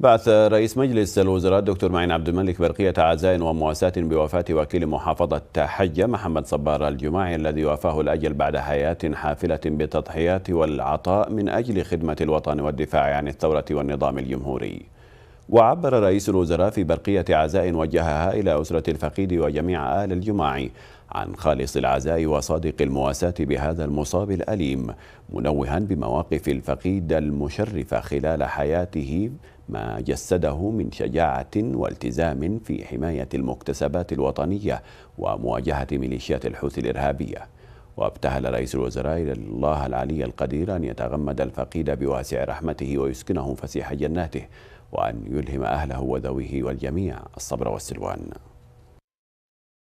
بعث رئيس مجلس الوزراء الدكتور معين عبد الملك برقية عزاء ومواساة بوفاة وكيل محافظة حجة محمد صبار الجماعي الذي وافاه الأجل بعد حياة حافلة بالتضحيات والعطاء من أجل خدمة الوطن والدفاع عن الثورة والنظام الجمهوري وعبر رئيس الوزراء في برقية عزاء وجهها إلى أسرة الفقيد وجميع آل الجماعي عن خالص العزاء وصادق المواساة بهذا المصاب الأليم منوها بمواقف الفقيد المشرفة خلال حياته ما جسده من شجاعة والتزام في حماية المكتسبات الوطنية ومواجهة ميليشيات الحوثي الإرهابية وابتهل رئيس الوزراء إلى الله العلي القدير أن يتغمد الفقيد بواسع رحمته ويسكنه فسيح جناته وأن يلهم أهله وذويه والجميع الصبر والسلوان